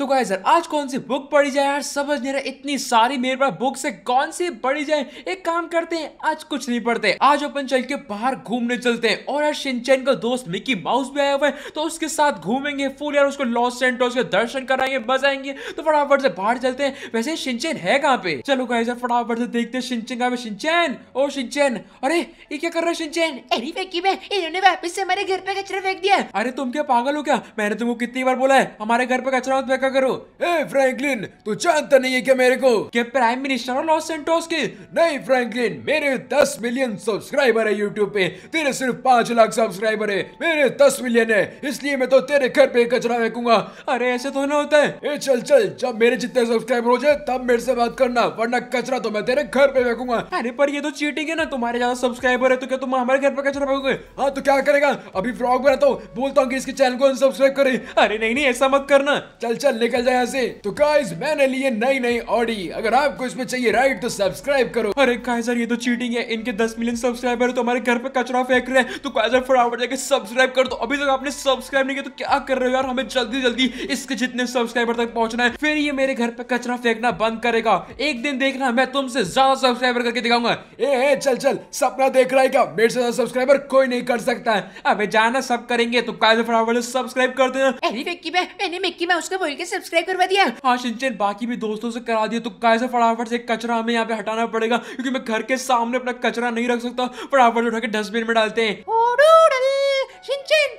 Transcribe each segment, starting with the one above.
तो गाय सर आज कौन सी बुक पढ़ी जाए यार समझ नहीं रहा इतनी सारी मेरे पास बुक से कौन सी पढ़ी जाए एक काम करते हैं आज कुछ नहीं पढ़ते आज अपन चल के बाहर घूमने चलते हैं और यार शिनचैन का दोस्त मिकी माउस भी आया हुआ है तो उसके साथ घूमेंगे फुल यार उसको लॉस सेंटोस के दर्शन कराएंगे मजा आएंगे तो फटाफट से बाहर चलते हैं वैसे शिनचैन है कहाँ पे चलो गाय सर फटाफट से देखते हैं शिनचैन कहाँ पे शिनचैन ओ शिनचैन अरे ये क्या कर रहे है शिनचैन अरे फेंकी में इन्होंने वापस से हमारे घर पे कचरा फेंक दिया अरे तुम क्या पागल हो क्या मैंने तुमको कितनी बार बोला है हमारे घर पे कचरा फेंका क्या करो ए फ्रैंकलिन तू जानता नहीं है क्या मेरे को क्या प्राइम मिनिस्टर हो लॉस सेंटोस के नहीं फ्रैंकलिन मेरे दस मिलियन सब्सक्राइबर है यूट्यूब पे तेरे सिर्फ पांच लाख सब्सक्राइबर है मेरे दस मिलियन है इसलिए मैं तो तेरे घर पे कचरा फेंकूंगा अरे ऐसे तो ना होता है ए चल चल जब मेरे जितने सब्सक्राइबर हो जाए तब मेरे से बात करना वरना कचरा तो मैं तेरे घर पे फेंकूंगा अरे पर ये तो चीटिंग है ना तुम्हारे ज्यादा सब्सक्राइबर है तो क्या तुम हमारे घर पे कचरा फेंकोगे हाँ तो क्या करेगा अभी फ्रॉग बनाता हूँ बोलता हूँ कि इसके चैनल को अनसब्सक्राइब करे अरे नहीं नहीं ऐसा मत करना चल चल निकल जाए ऐसे तो गाइस मैंने लिए नई नई ऑडी अगर आपको इसमें चाहिए राइट तो सब्सक्राइब करो अरे काइजर ये तो चीटिंग है इनके दस मिलियन सब्सक्राइबर तो हमारे घर पे कचरा फेंक रहे हैं तो काइजर फटाफट जाके सब्सक्राइब कर दो अभी तक आपने सब्सक्राइब नहीं किया तो क्या कर रहे हो यार हमें जल्दी जल्दी इसके जितने सब्सक्राइबर तक पहुंचना है फिर ये मेरे घर पे कचरा फेंकना बंद करेगा एक दिन देखना मैं तुमसे ज्यादा सब्सक्राइबर करके दिखाऊंगा ए चल चल सपना देख रहा है क्या मेरे से ज्यादा सब्सक्राइबर कोई नहीं कर सकता है अबे जाना सब करेंगे तो काइजर फटाफट सब्सक्राइब कर देना अरे मिक्की मैंने मिक्की मैं उसको बोल करके सब्सक्राइब करवा दिया हाँ सिंचन बाकी भी दोस्तों से करा दिया तो कैसे फटाफट से कचरा हमें यहाँ पे हटाना पड़ेगा क्योंकि मैं घर के सामने अपना कचरा नहीं रख सकता फटाफट उठा के डस्टबिन में डालते हैं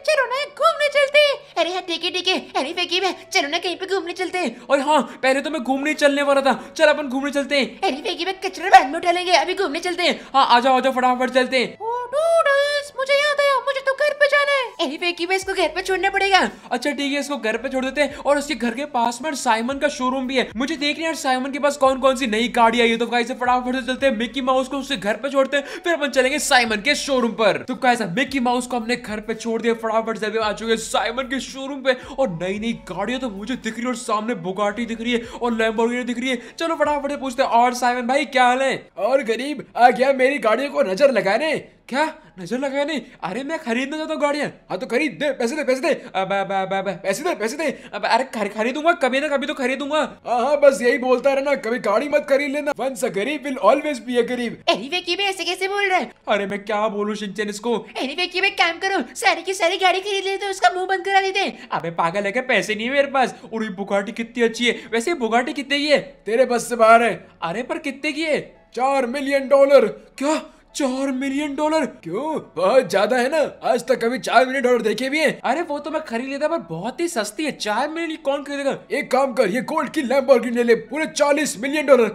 चलो ना घूमने चलते अरे हाँ, है है है कहीं पे घूमने चलते हैं और हाँ पहले तो मैं घूमने चलने वाला था चल अपन घूमने चलते हैं अरे फकीब है कचरा बाद में उठा लेंगे अभी घूमने चलते हैं हाँ आ जाओ आ जाओ फटाफट चलते हैं एनी इसको घर पे छोड़ना पड़ेगा अच्छा ठीक है इसको घर पे छोड़ देते हैं और उसके घर के पास में साइमन का शोरूम भी है मुझे देख रहे हैं साइमन के पास कौन कौन सी नई गाड़ी आई है तो गाइस से फटाफट से चलते हैं मिक्की माउस को उसके घर पे छोड़ते हैं फिर अपन चलेंगे साइमन के शोरूम पर तो कैसा मिक्की माउस को हमने घर पे छोड़ दिया फटाफट से आ चुके साइमन के शोरूम पे और नई नई गाड़ियां तो मुझे दिख रही है और सामने बुगाटी दिख रही है और लैम्बोर्गिनी दिख रही है चलो फटाफट से पूछते हैं और साइमन भाई क्या हाल है और गरीब आ गया मेरी गाड़ियों को नजर लगाने क्या नजर लगाया नहीं अरे मैं खरीदना चाहता हूँ गाड़ियाँ हाँ तो खरीद दे पैसे दे पैसे दे अब पैसे दे पैसे दे अब अरे खरीदूंगा कभी ना कभी तो खरीदूंगा हाँ, हाँ बस यही बोलता रहना कभी गाड़ी मत खरीद लेना वंस अ गरीब विल ऑलवेज बी अ गरीब एनीवे की भी ऐसे कैसे बोल रहे हैं अरे मैं क्या बोलूं शिनचैन इसको एनीवे की भी काम करो सारी की सारी गाड़ी खरीद लेते उसका मुंह बंद करा देते अबे पागल है क्या पैसे नहीं है मेरे पास और ये बुगाटी कितनी अच्छी है वैसे बुगाटी कितने की है तेरे बस से बाहर है अरे पर कितने की है चार मिलियन डॉलर क्या चार मिलियन डॉलर क्यों बहुत ज्यादा है ना आज तक कभी चार मिलियन डॉलर देखे भी हैं अरे वो तो मैं खरीद लेता पर बहुत ही सस्ती है चार मिलियन कौन खरीदेगा एक काम कर ये गोल्ड की लैम्बोर्गिनी ले ले पूरे चालीस मिलियन डॉलर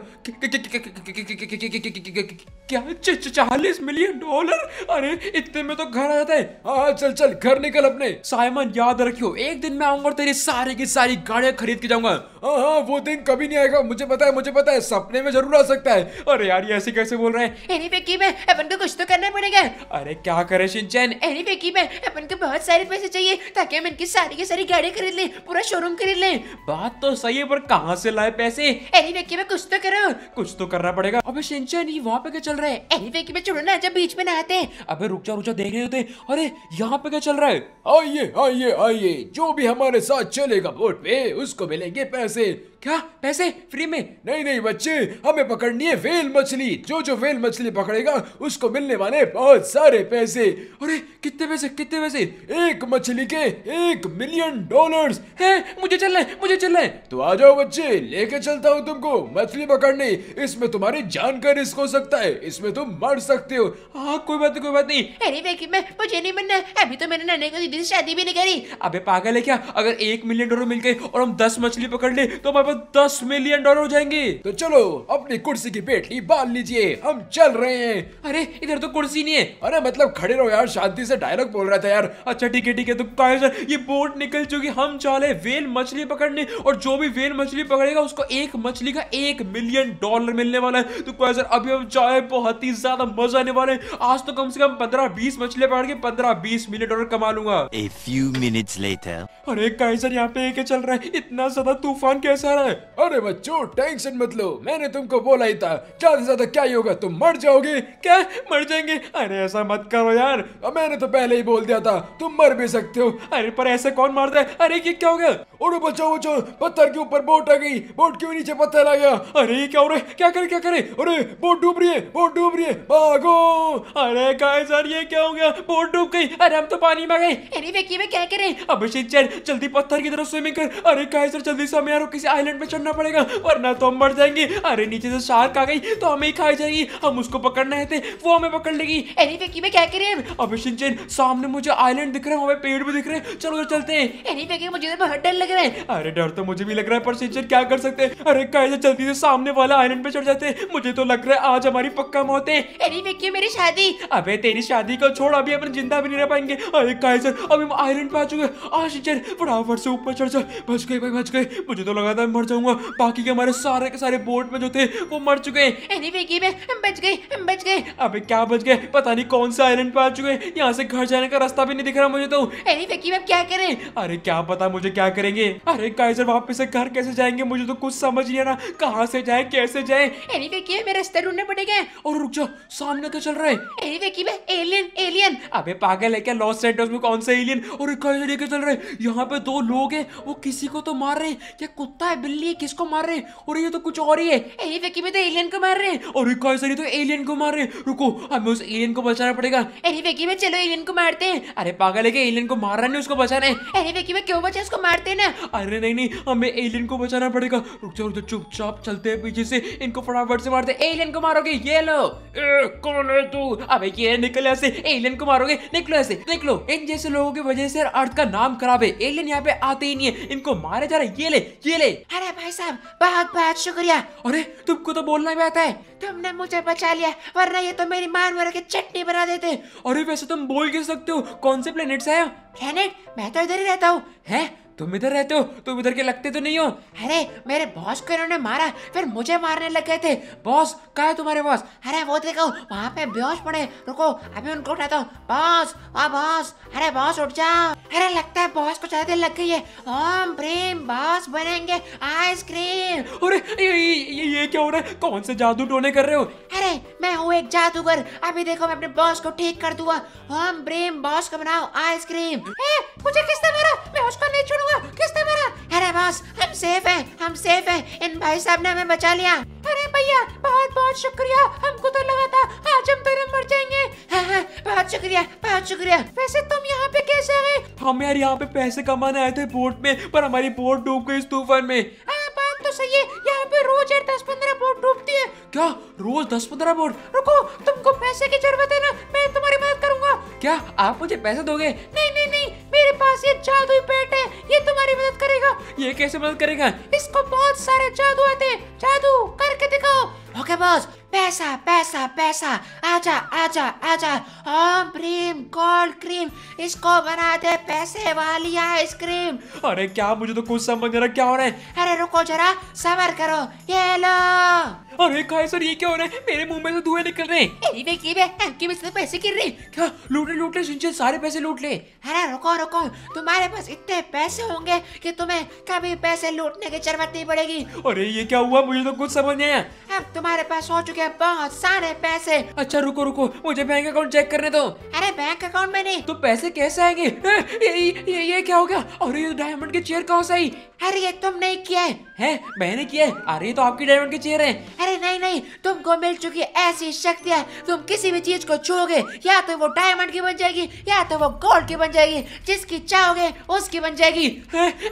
क्या चालीस मिलियन डॉलर अरे इतने में तो घर आ जाता है हाँ चल चल घर निकल अपने साइमन याद रखियो एक दिन मैं आऊंगा तेरी सारी की सारी गाड़ियां खरीद के जाऊंगा हाँ हाँ वो दिन कभी नहीं आएगा मुझे पता है मुझे पता है सपने में जरूर आ सकता है अरे यार ये ऐसे कैसे बोल रहे हैं एनी पेकी में अपन को कुछ तो करना पड़ेगा अरे क्या करे शिनचैन एनी पेकी में अपन को बहुत सारे पैसे चाहिए ताकि हम इनकी सारी की सारी गाड़ी खरीद लें पूरा शोरूम खरीद लें बात तो सही है पर कहाँ से लाए पैसे एनी पेकी में कुछ तो करो कुछ तो करना पड़ेगा अबे सिंचन ये वहाँ पे क्या चल रहा है एनी पेकी में छोड़ो ना जब बीच में नहाते हैं अबे रुक जाओ रुक जाओ देख रहे होते अरे यहाँ पे क्या चल रहा है आइए आइए आइए जो भी हमारे साथ चलेगा बोट पे उसको मिलेंगे पैसे say क्या पैसे फ्री में नहीं नहीं बच्चे हमें पकड़नी है वेल मछली जो जो वेल मछली पकड़ेगा उसको मिलने वाले बहुत सारे पैसे अरे कितने पैसे कितने पैसे एक मछली के एक मिलियन डॉलर्स है मुझे चलना है मुझे चलना है तो आ जाओ बच्चे लेके चलता हूँ तुमको मछली पकड़ने इसमें तुम्हारी जान का रिस्क हो सकता है इसमें तुम मर सकते हो हाँ कोई बात कोई बात नहीं अरे बेकी मैं मुझे नहीं बनना अभी तो मेरे नन्हे को दीदी से शादी भी नहीं करी अबे पागल है क्या अगर एक मिलियन डॉलर मिल गए और हम दस मछली पकड़ ले तो हमारे दस मिलियन डॉलर हो जाएंगे तो चलो अपनी कुर्सी की पेटली बांध लीजिए हम चल रहे हैं अरे इधर तो कुर्सी नहीं है अरे मतलब खड़े रहो यार शांति से डायलॉग बोल रहा था यार अच्छा ठीक है ठीक है तो सर ये बोट निकल चुकी हम चाले वेल मछली पकड़ने और जो भी वेल मछली पकड़ेगा उसको एक मछली का एक मिलियन डॉलर मिलने वाला है तो सर अभी हम चाहे बहुत ही ज्यादा मजा आने वाले आज तो कम से कम पंद्रह बीस मछली पकड़ के पंद्रह बीस मिलियन डॉलर कमा लूंगा अरे सर यहाँ पे चल रहा है इतना ज्यादा तूफान कैसा रहा है अरे बच्चों टेंशन मत लो मैंने तुमको बोला ही था ज्यादा से ज्यादा क्या ही होगा तुम मर जाओगे क्या मर जाएंगे अरे ऐसा मत करो यार मैंने तो पहले ही बोल दिया था तुम मर भी सकते हो अरे पर ऐसे कौन मारता है अरे ये क्या हो गया और बच्चो बच्चो पत्थर के ऊपर बोट आ गई बोट क्यों नीचे पत्थर आ गया अरे क्या हो रहा है क्या करे क्या करे अरे बोट डूब रही है बोट डूब रही है भागो अरे गाय सर ये क्या हो गया बोट डूब गई अरे हम तो पानी में गए अरे वे क्या करें अभिषेक चल जल्दी पत्थर की तरफ स्विमिंग कर अरे गाय सर जल्दी समय यार किसी आइलैंड में चढ़ना पड़ेगा वरना तो हम मर जाएंगे अरे नीचे से शार्क आ गई तो हमें ही खा जाएगी हम उसको पकड़ना है थे वो हमें पकड़ लेगी एनी फेकी मैं क्या कर रही हूं अबे शिनचैन सामने मुझे आइलैंड दिख रहा है हमें पेड़ भी दिख रहे हैं चलो चलते हैं एनी फेकी मुझे तो बहुत डर लग रहा है अरे डर तो मुझे भी लग रहा है पर शिनचैन क्या कर सकते हैं अरे कैसे चलती से सामने वाला आइलैंड पे चढ़ जाते मुझे तो लग रहा है आज हमारी पक्का मौत है एनी फेकी मेरी शादी अबे तेरी शादी को छोड़ अभी अपन जिंदा भी नहीं रह पाएंगे अरे कैसे अभी हम आइलैंड पे आ चुके हैं आ शिनचैन फटाफट से ऊपर चढ़ जा बच गए भाई बच गए मुझे तो लगा था मर जाऊंगा बाकी के हमारे सारे के सारे बोट में जो थे वो मर चुके हैं anyway, बच गए बच गए अबे क्या बच गए पता नहीं कौन सा आइलैंड पे आ चुके हैं यहाँ से घर जाने का रास्ता भी नहीं दिख रहा मुझे तो anyway, में क्या करें अरे क्या पता मुझे क्या करेंगे अरे काइजर वापस से घर कैसे जाएंगे मुझे तो कुछ समझ नहीं आ रहा कहाँ से जाए कैसे जाए anyway, की में रास्ता ढूंढने पड़ेगा और रुक जाओ सामने क्या चल रहा है anyway, की एलियन एलियन अबे पागल है क्या लॉस सेंटर्स में कौन सा एलियन और चल रहे यहाँ पे दो लोग हैं वो किसी को तो मार रहे हैं क्या कुत्ता है बिल्ली है किसको मार रहे हैं और ये तो कुछ और ही है ए विकी में तो एलियन को मार रहे हैं और कई सारी तो एलियन को मार रहे हैं रुको हमें उस एलियन को बचाना पड़ेगा अरे विकी में चलो एलियन को मारते हैं अरे पागल है कि एलियन को मार रहा है उसको बचाना है अरे विकी में क्यों बचा उसको मारते हैं ना अरे नहीं नहीं हमें एलियन को बचाना पड़ेगा रुक जाओ तो चुपचाप चलते हैं पीछे से इनको फटाफट से मारते एलियन को मारोगे ये लो कौन है तू अबे ये निकल ऐसे एलियन को मारोगे निकलो ऐसे निकलो इन जैसे लोगों की वजह से अर्थ का नाम खराब है एलियन यहाँ पे आते ही नहीं है इनको मारे जा रहे ये ले ये ले अरे भाई साहब बहुत बहुत शुक्रिया अरे तुमको तो बोलना भी आता है तुमने मुझे बचा लिया वरना ये तो मेरी मान मर के चटनी बना देते अरे वैसे तुम बोल क्यों सकते हो कौन से प्लेनेट से आए प्लेनेट मैं तो इधर ही रहता हूँ है तुम इधर रहते हो तुम इधर के लगते तो नहीं हो अरे मेरे बॉस को इन्होंने मारा फिर मुझे मारने लग गए थे बॉस कहा है तुम्हारे बॉस अरे वो तो देखो वहाँ पे बेहोश पड़े रुको अभी उनको उठाता हूँ बॉस आ बॉस अरे बॉस उठ जाओ अरे लगता है बॉस को ज्यादा देर लग गई है ओम प्रेम बॉस बनेंगे आइसक्रीम अरे ये, ये, ये क्या हो रहा है कौन से जादू टोने कर रहे हो अरे मैं हूँ एक जादूगर अभी देखो मैं अपने बॉस को ठीक कर दूंगा ओम प्रेम बॉस को बनाओ आइसक्रीम मुझे किस सेफ है हम सेफ है इन भाई साहब ने हमें बचा लिया अरे भैया बहुत बहुत शुक्रिया हमको तो लगा था आज हम तेरे मर जाएंगे हाँ, हाँ, बहुत शुक्रिया बहुत शुक्रिया वैसे तुम यहाँ पे कैसे आए हम यार यहाँ पे पैसे कमाने आए थे बोट में पर हमारी बोट डूब गई इस तूफान में हाँ, बात तो सही है यहाँ पे रोज यार दस पंद्रह बोट डूबती है क्या रोज दस पंद्रह बोट रुको तुमको पैसे की जरूरत है ना मैं तुम्हारी मदद करूंगा क्या आप मुझे पैसे दोगे नहीं नहीं मेरे पास ये जादुई पेट है ये तुम्हारी मदद करेगा ये कैसे मदद करेगा इसको बहुत सारे जादू आते जादू करके दिखाओ ओके बॉस पैसा पैसा पैसा आजा आजा आजा ओम प्रीम कोल्ड क्रीम इसको बना दे पैसे वाली आइसक्रीम अरे क्या मुझे तो कुछ समझ नहीं रहा क्या हो रहा है अरे रुको जरा सबर करो ये लो अरे काय सर ये क्या हो रहा है मेरे मुंह में से धुएं निकल रहे हैं से पैसे गिर रहे क्या लूट ले लूट ले सिंचन सारे पैसे लूट ले अरे रुको रुको तुम्हारे पास इतने पैसे होंगे कि तुम्हें कभी पैसे लूटने की जरूरत नहीं पड़ेगी अरे ये क्या हुआ मुझे तो कुछ समझ नहीं आया अब तुम्हारे पास हो चुके बहुत सारे पैसे अच्छा रुको रुको मुझे बैंक अकाउंट चेक करने दो अरे बैंक अकाउंट में नहीं तो पैसे कैसे आएंगे ये, ये, ये क्या हो गया और ये डायमंड के चेयर कहाँ से आई अरे ये तुम नहीं किया है, मैंने किया है अरे तो आपकी डायमंड के चेयर है अरे नहीं नहीं तुमको मिल चुकी ऐसी शक्ति है तुम किसी भी चीज को छूगे या तो वो डायमंड की बन जाएगी या तो वो गोल्ड की बन जाएगी जिसकी चाहोगे उसकी बन जाएगी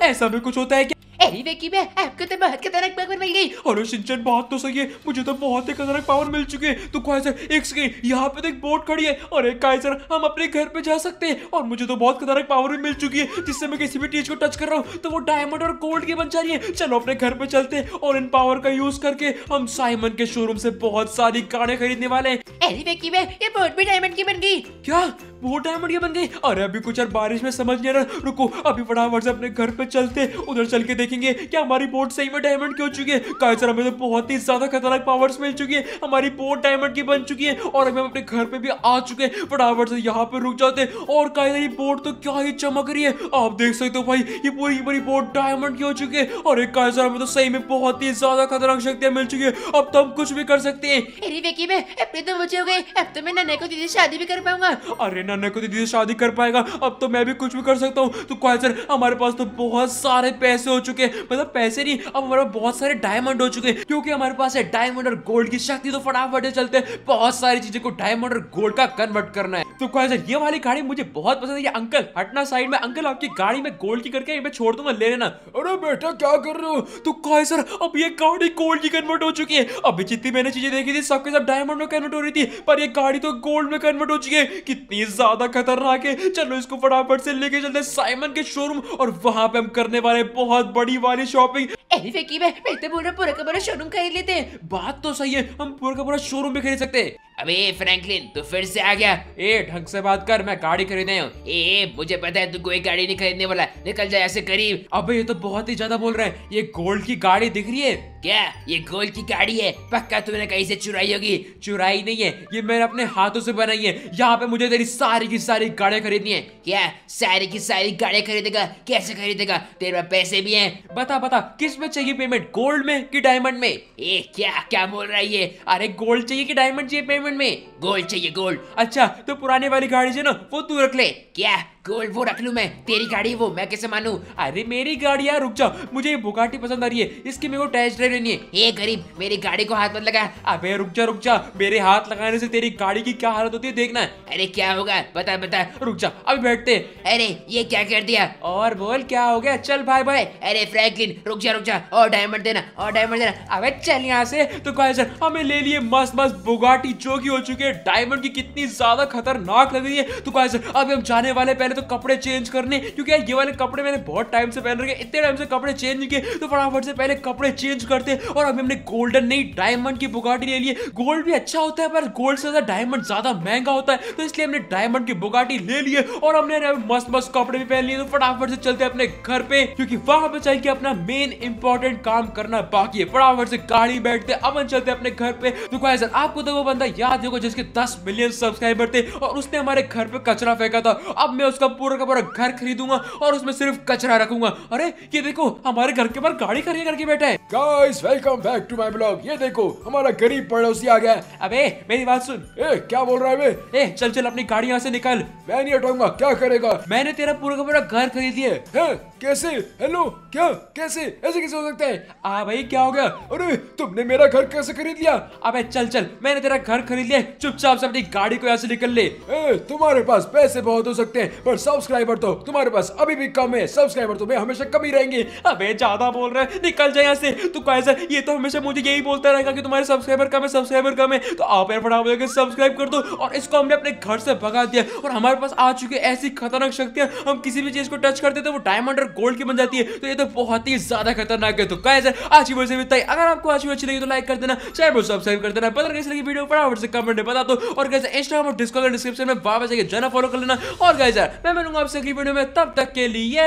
ऐसा भी कुछ होता है अरे मैं आपको तो बहुत खतरनाक पावर मिल गई अरे सिंचन बात तो सही है मुझे तो बहुत ही खतरनाक पावर मिल चुकी है तो काइजर एक सेकंड यहाँ पे तो एक बोट खड़ी है अरे काइजर हम अपने घर पे जा सकते हैं और मुझे तो बहुत खतरनाक पावर भी मिल चुकी है जिससे मैं किसी भी चीज को टच कर रहा हूँ तो वो डायमंड और गोल्ड की बन जा रही है चलो अपने घर पे चलते हैं और इन पावर का यूज करके हम साइमन के शोरूम से बहुत सारी गाड़ियाँ खरीदने वाले हैं अरे मैं ये बोट भी डायमंड की बन गई क्या वो डायमंड की बन गई अरे अभी कुछ यार बारिश में समझ नहीं आ रहा रुको अभी फटाफट से अपने घर पे चलते उधर चल के देखेंगे क्या हमारी बोट सही में डायमंड की हो चुकी है काय सर हमें तो बहुत ही ज्यादा खतरनाक पावर्स मिल चुकी है हमारी बोट डायमंड की बन चुकी है और अभी हम अपने घर पे भी आ चुके हैं फटाफट से यहाँ पे रुक जाते और काय सर ये बोट तो क्या ही चमक रही है आप देख सकते हो भाई ये पूरी पूरी बोट डायमंड की हो चुकी है और एक काय सर हमें तो सही में बहुत ही ज्यादा खतरनाक शक्तियाँ मिल चुकी है अब तो हम कुछ भी कर सकते हैं अरे वेकी में अपने तो मुझे हो गई अब तो मैं नन्हे को दीदी शादी भी कर पाऊंगा अरे नन्हे को दीदी शादी कर पाएगा अब तो मैं भी कुछ भी कर सकता हूँ तो काय सर हमारे पास तो बहुत सारे पैसे हो चुके चुके हैं मतलब पैसे नहीं अब हमारे बहुत सारे डायमंड हो चुके हैं क्योंकि हमारे पास है डायमंड और गोल्ड की शक्ति तो फटाफट चलते हैं बहुत सारी चीजों को डायमंड और गोल्ड का कन्वर्ट करना है तो सर ये वाली गाड़ी मुझे बहुत पसंद है ये अंकल हटना साइड में अंकल आपकी गाड़ी में गोल्ड की करके मैं छोड़ दूंगा ले लेना अरे बेटा क्या कर रहे हो तो कहा सर अब ये गाड़ी गोल्ड की कन्वर्ट हो चुकी है अभी जितनी मैंने चीजें देखी थी सबके सब डायमंड में कन्वर्ट हो रही थी पर ये गाड़ी तो गोल्ड में कन्वर्ट हो चुकी है कितनी ज्यादा खतरनाक है चलो इसको फटाफट से लेके चलते साइमन के शोरूम और वहां पे हम करने वाले बहुत बड़ी वाली शॉपिंग मैं तो बोल रहा पूरा का पूरा शोरूम खरीद लेते हैं बात तो सही है हम पूरा का पूरा शोरूम भी खरीद सकते हैं अबे फ्रैंकलिन तू फिर से आ गया ए ढंग से बात कर मैं गाड़ी खरीदने हूँ ए मुझे पता है तू कोई गाड़ी नहीं खरीदने वाला निकल जाए ऐसे करीब अबे ये तो बहुत ही ज्यादा बोल रहा है ये गोल्ड की गाड़ी दिख रही है क्या ये गोल की गाड़ी है पक्का तुमने कहीं से चुराई होगी चुराई नहीं है ये मैंने अपने हाथों से बनाई है यहाँ पे मुझे तेरी सारी की सारी गाड़ियाँ खरीदनी है क्या सारी की सारी गाड़ियाँ खरीदेगा कैसे खरीदेगा तेरे पास पैसे भी है बता बता किस में चाहिए पेमेंट गोल्ड में की डायमंड में ए क्या क्या बोल रहा है ये अरे गोल्ड चाहिए की डायमंड चाहिए पेमेंट में गोल्ड चाहिए गोल्ड अच्छा तो पुराने वाली गाड़ी जो ना वो तू रख ले क्या गोल्ड वो रख लू मैं तेरी गाड़ी वो मैं कैसे मानू अरे मेरी गाड़ी यार रुक जाओ मुझे ये बुगाटी पसंद आ रही है इसकी मेरे को टेस्ट ड्राइव लेनी है ये गरीब मेरी गाड़ी को हाथ मत लगा अबे रुक जा रुक जा मेरे हाथ लगाने से तेरी गाड़ी की क्या हालत होती है देखना अरे क्या होगा बता बता रुक जा अभी बैठते अरे ये क्या कर दिया और बोल क्या हो गया चल भाई भाई अरे फ्रैंकलिन रुक जा रुक जा और डायमंड देना और डायमंड देना अब चल यहाँ से तो सर हमें ले लिए मस्त मस्त बुगाटी चोकी हो चुकी है डायमंड की कितनी ज्यादा खतरनाक लग रही है तो सर अभी हम जाने वाले पहले तो कपड़े चेंज करने क्योंकि यार ये वाले कपड़े मैंने बहुत टाइम से पहन रखे इतने टाइम से कपड़े चेंज किए तो फटाफट से पहले कपड़े चेंज करते और अभी हमने गोल्डन नहीं डायमंड की बुगाटी ले लिए गोल्ड भी अच्छा होता है पर गोल्ड से ज्यादा डायमंड ज्यादा महंगा होता है तो इसलिए हमने डायमंड की बुगाटी ले लिए और हमने मस्त मस्त कपड़े भी पहन लिए तो फटाफट से चलते अपने घर पे क्योंकि वहां पर चल के अपना मेन इंपॉर्टेंट काम करना बाकी है फटाफट से गाड़ी बैठते अपन चलते अपने घर पे तो क्या सर आपको तो वो बंदा याद होगा जिसके दस मिलियन सब्सक्राइबर थे और उसने हमारे घर पे कचरा फेंका था अब मैं उसका उसका पूरा का पूरा घर खरीदूंगा और उसमें सिर्फ कचरा रखूंगा अरे ये देखो हमारे घर के बाहर गाड़ी खड़ी करके बैठा है guys welcome back to my blog ये देखो हमारा गरीब पड़ोसी आ गया अबे मेरी बात सुन ए क्या बोल रहा है ए चल चल अपनी गाड़ी यहाँ से निकल मैं नहीं हटाऊंगा क्या करेगा मैंने तेरा पूरा का पूरा घर खरीद लिया है कैसे हेलो क्या कैसे ऐसे कैसे हो सकता है आ भाई क्या हो गया अरे तुमने मेरा घर कैसे खरीद लिया अबे चल चल मैंने तेरा घर खरीद लिया चुपचाप से अपनी गाड़ी को यहाँ से निकल ले ए, तुम्हारे पास पैसे बहुत हो सकते हैं पर सब्सक्राइबर तो तुम्हारे पास अभी भी कम है सब्सक्राइबर तुम्हें हमेशा कम ही रहेंगे अबे ज्यादा बोल रहे निकल जाए यहाँ से तू कैसे ये तो हमेशा मुझे यही बोलता रहेगा कि तुम्हारे सब्सक्राइबर कम है सब्सक्राइबर कम है तो आप यार फटाफट जाकर सब्सक्राइब कर दो और इसको हमने अपने घर से भगा दिया और हमारे पास आ चुकी ऐसी खतरनाक शक्तियां हम किसी भी चीज को टच करते थे तो वो डायमंड और गोल्ड की बन जाती है तो ये तो बहुत ही ज्यादा खतरनाक है तो कैसे आज की वीडियो से अगर आपको आज अच्छी लगी तो लाइक कर देना चैनल को सब्सक्राइब कर देना पता कैसे लगी वीडियो फटाफट से कमेंट में बता दो और कैसे इंस्टाग्राम और डिस्क्रिप्शन में बाबा जाकर जाना फॉलो कर लेना और कैसे मैं मिलूंगा आपसे अगली वीडियो में तब तक के लिए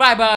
बाय बाय